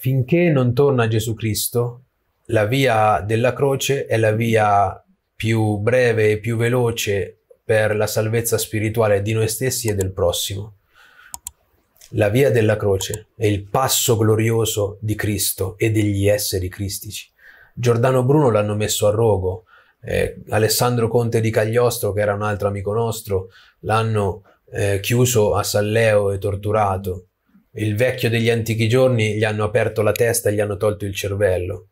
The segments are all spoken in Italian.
finché non torna Gesù Cristo, la via della croce è la via più breve e più veloce per la salvezza spirituale di noi stessi e del prossimo. La via della croce è il passo glorioso di Cristo e degli esseri cristici. Giordano Bruno l'hanno messo a rogo, eh, Alessandro Conte di Cagliostro, che era un altro amico nostro, l'hanno eh, chiuso a Salleo e torturato il vecchio degli antichi giorni gli hanno aperto la testa e gli hanno tolto il cervello.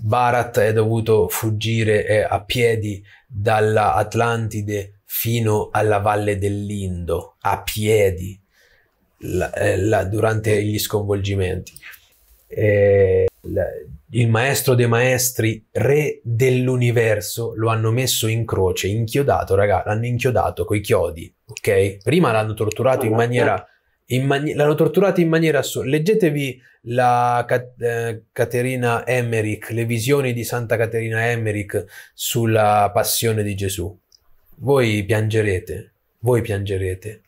Barat è dovuto fuggire a piedi dalla Atlantide fino alla valle dell'Indo, a piedi, la, eh, la, durante gli sconvolgimenti. Eh, la, il maestro dei maestri, re dell'universo, lo hanno messo in croce, inchiodato, raga, l'hanno inchiodato coi chiodi, ok? Prima l'hanno torturato in maniera eh, mani- l'hanno torturata in maniera assurda. Leggetevi la Cat- eh, Caterina Emmerich, le visioni di Santa Caterina Emmerich sulla passione di Gesù. Voi piangerete, voi piangerete,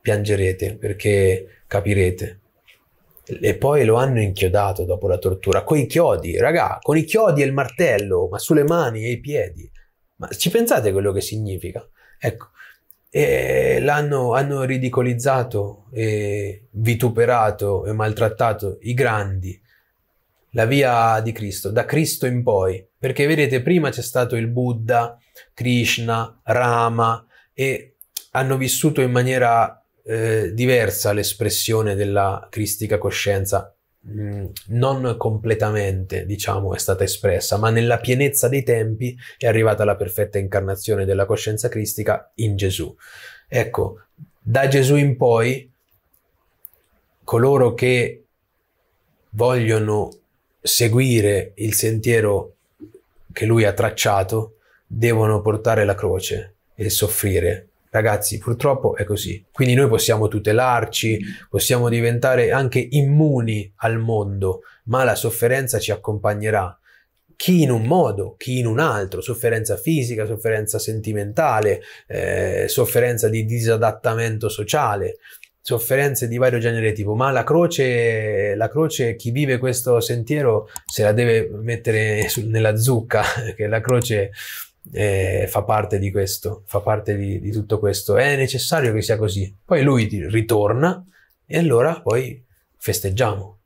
piangerete perché capirete. E poi lo hanno inchiodato dopo la tortura, con i chiodi, raga, con i chiodi e il martello, ma sulle mani e i piedi. Ma ci pensate quello che significa? Ecco, e l'hanno hanno ridicolizzato, e vituperato e maltrattato i grandi, la via di Cristo, da Cristo in poi. Perché vedete, prima c'è stato il Buddha, Krishna, Rama e hanno vissuto in maniera eh, diversa l'espressione della cristica coscienza Mm, non completamente, diciamo, è stata espressa, ma nella pienezza dei tempi è arrivata la perfetta incarnazione della coscienza cristica in Gesù. Ecco, da Gesù in poi, coloro che vogliono seguire il sentiero che lui ha tracciato devono portare la croce e soffrire Ragazzi, purtroppo è così. Quindi noi possiamo tutelarci, possiamo diventare anche immuni al mondo, ma la sofferenza ci accompagnerà. Chi in un modo, chi in un altro, sofferenza fisica, sofferenza sentimentale, eh, sofferenza di disadattamento sociale sofferenze di vario genere tipo, ma la croce, la croce, chi vive questo sentiero se la deve mettere nella zucca, che la croce eh, fa parte di questo, fa parte di, di, tutto questo. È necessario che sia così. Poi lui ritorna e allora poi festeggiamo.